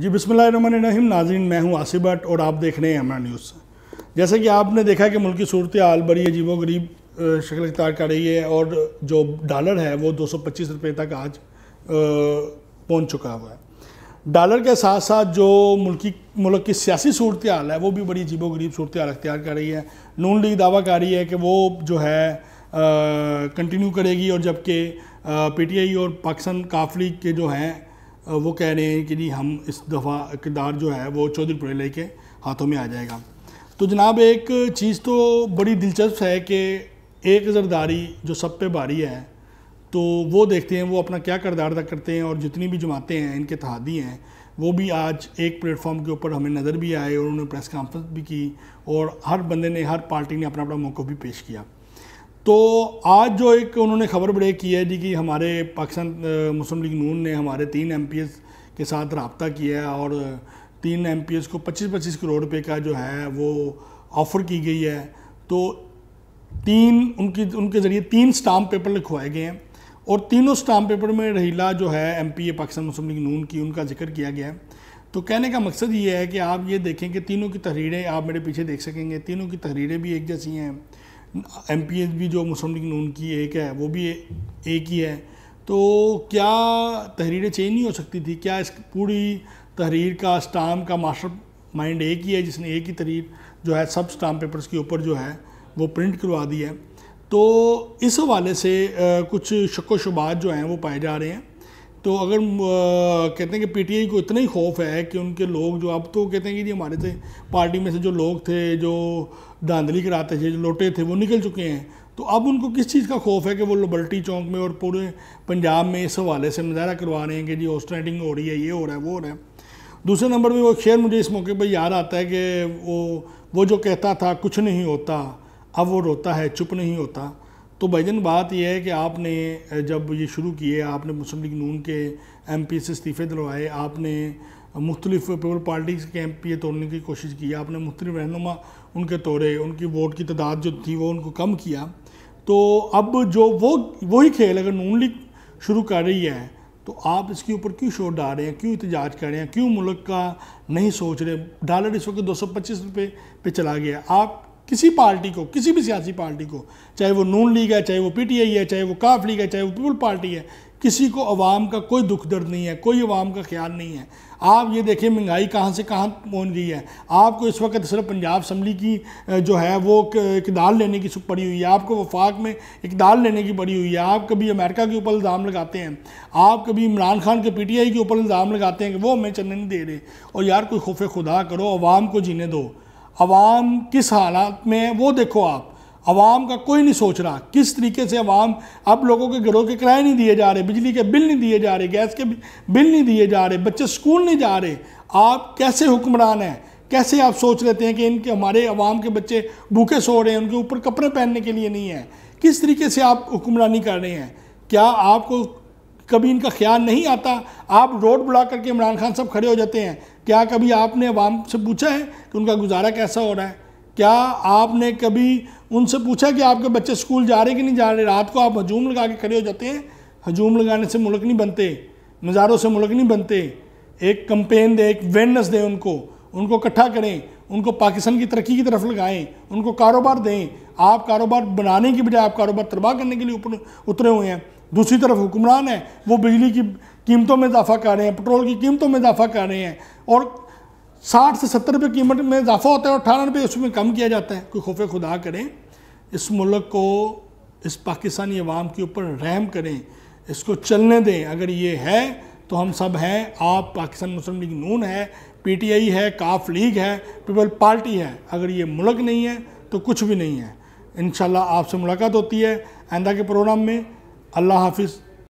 जी बिसमीम नाजीन मैं हूँ आसिफ भट्ट और आप देख रहे हैं हमारा न्यूज़ जैसे कि आपने देखा कि मुल्क सूरत हाल बड़ी अजीबो गरीब शक्ल इख्तार कर रही है और जो डॉलर है वो दो सौ पच्चीस रुपये तक आज पहुँच चुका हुआ है डॉलर के साथ साथ जो मुल्की मुल्क की सियासी सूरत हाल है वो भी बड़ी अजीबो गरीब सूरत हाल अख्तियार कर रही है नून लीग दावा कर रही है कि वो जो है कंटिन्यू करेगी और जबकि पी टी आई और पाकिस्तान काफली के जो हैं वो कह रहे हैं कि जी हम इस दफ़ा किरदार जो है वो चौधरी पुरेले के हाथों में आ जाएगा तो जनाब एक चीज़ तो बड़ी दिलचस्प है कि एक जरदारी जो सब पे भारी है तो वो देखते हैं वो अपना क्या करदार अदा करते हैं और जितनी भी जमाते हैं इनके तहादी हैं वो भी आज एक प्लेटफॉर्म के ऊपर हमें नज़र भी आए और उन्होंने प्रेस कॉन्फ्रेंस भी की और हर बंदे ने हर पार्टी ने अपना अपना मौक़ भी पेश किया तो आज जो एक उन्होंने खबर ब्रेक की है जी कि हमारे पाकिस्तान मुस्लिम लीग नून ने हमारे तीन एम के साथ रबता किया है और तीन एम को 25-25 करोड़ रुपये का जो है वो ऑफ़र की गई है तो तीन उनकी उनके ज़रिए तीन स्टाम्प पेपर लिखवाए गए हैं और तीनों स्टाम्प पेपर में रहीला जो है एम पी पाकिस्तान मुस्लिम लीग नून की उनका जिक्र किया गया है तो कहने का मकसद ये है कि आप ये देखें कि तीनों की तहरीरें आप मेरे पीछे देख सकेंगे तीनों की तहरीरें भी एक जैसी हैं एम भी जो मुस्लिम लीग नून की एक है वो भी एक ही है तो क्या तहरीरें चेंज नहीं हो सकती थी क्या इस पूरी तहरीर का स्टाम का मास्टर माइंड एक ही है जिसने एक ही तहरीर जो है सब स्टाम पेपर्स के ऊपर जो है वो प्रिंट करवा दी है तो इस हवाले से कुछ व शुबात जो हैं वो पाए जा रहे हैं तो अगर कहते हैं कि पीटीआई को इतना ही खौफ है कि उनके लोग जो अब तो कहते हैं कि जी हमारे से पार्टी में से जो लोग थे जो धांधली कराते थे जो लोटे थे वो निकल चुके हैं तो अब उनको किस चीज़ का खौफ है कि वो बल्टी चौंक में और पूरे पंजाब में इस हवाले से नज़ारा करवा रहे हैं कि जी ऑस्ट्रेटिंग हो रही है ये हो रहा है वो हो रहा है दूसरे नंबर में वो शेर मुझे इस मौके पर याद आता है कि वो वो जो कहता था कुछ नहीं होता अब वो रोता है चुप नहीं होता तो भाईजन बात यह है कि आपने जब ये शुरू किए आपने मुस्लिम लीग नून के एम पी से इस्तीफ़े दिलवाए आपने मुख्तलिफ पीपल पार्टी के एम पी तोड़ने की कोशिश की आपने मुख्तलिफ रहनुमा उनके तोड़े उनकी वोट की तादाद जो थी वो उनको कम किया तो अब जो वो वही खेल अगर नून लीग शुरू कर रही है तो आप इसके ऊपर क्यों शोर डाल रहे हैं क्यों इतजाज कर रहे हैं क्यों मुल्क का नहीं सोच रहे डॉलर इस वक्त दो सौ पच्चीस रुपये पर चला गया आप किसी पार्टी को किसी भी सियासी पार्टी को चाहे वो नून लीग है चाहे वो पीटीआई है चाहे वो काफ लीग है चाहे वो पीपल पार्टी है किसी को अवाम का कोई दुख दर्द नहीं है कोई अवाम का ख्याल नहीं है आप ये देखें महंगाई कहाँ से कहाँ पहुँच गई है आपको इस वक्त सिर्फ पंजाब असम्बली की जो है वो इकदार लेने की पड़ी हुई है आपको वफाक में इकदार लेने की पड़ी हुई है आप कभी अमेरिका के ऊपर इल्ज़ाम लगाते हैं आप कभी इमरान खान के पी टी आई के ऊपर इल्ज़ाम लगाते हैं कि वो हमें चलने नहीं दे रहे और यार कोई खौफ खुदा करो आवाम को जीने दो आवाम किस हालात में है वो देखो आप आवाम का कोई नहीं सोच रहा किस तरीके से आवाम अब लोगों के घरों के किराए नहीं दिए जा रहे बिजली के बिल नहीं दिए जा रहे गैस के बिल नहीं दिए जा रहे बच्चे स्कूल नहीं जा रहे आप कैसे हुक्मरान हैं कैसे आप सोच लेते हैं कि इनके हमारे आवाम के बच्चे भूखे सो रहे हैं उनके ऊपर कपड़े पहनने के लिए नहीं है किस तरीके से आप हुक्मरानी कर रहे हैं क्या आपको कभी इनका ख्याल नहीं आता आप रोड बुला करके इमरान खान साहब खड़े हो जाते हैं क्या कभी आपने आवाम से पूछा है कि उनका गुजारा कैसा हो रहा है क्या आपने कभी उनसे पूछा कि आपके बच्चे स्कूल जा रहे कि नहीं जा रहे रात को आप हजूम लगा के खड़े हो जाते हैं हजूम लगाने से मुल्क नहीं बनते नज़ारों से मुल्क नहीं बनते एक कंपेन दें एक वेयरनेस दें उनको उनको इकट्ठा करें उनको पाकिस्तान की तरक्की की तरफ लगाएं उनको कारोबार दें आप कारोबार बनाने की बजाय आप कारोबार तबाह करने के लिए उतरे हुए हैं दूसरी तरफ हुक्मरान हैं वो बिजली की कीमतों में इजाफा कर रहे हैं पेट्रोल की कीमतों में इजाफा कर रहे हैं और साठ से सत्तर रुपये कीमत में इजाफा होता है और अठारह रुपये उसमें कम किया जाता है कोई खौफ खुदा करें इस मुल्क को इस पाकिस्तानी अवाम के ऊपर रहम करें इसको चलने दें अगर ये है तो हम सब हैं आप पाकिस्तान मुस्लिम लीग नून है पीटीआई है काफ लीग है पीपल पार्टी है अगर ये मुल्क नहीं है तो कुछ भी नहीं है इन आपसे मुलाकात होती है आइंदा के प्रोग्राम में अल्लाह हाफिज़